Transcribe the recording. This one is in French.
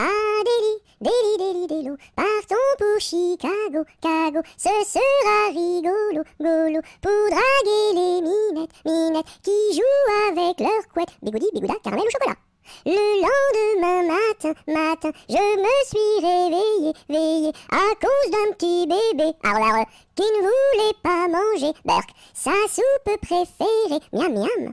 Ah Delhi, Delhi, Delhi, partons pour Chicago, Cago, ce sera rigolo, golo, pour draguer les minettes, minettes, qui jouent avec leurs couettes, bigoudi, bigouda, caramel au chocolat. Le lendemain matin, matin, je me suis réveillée, veillée, à cause d'un petit bébé, alors, qui ne voulait pas manger, Burke, sa soupe préférée, miam miam.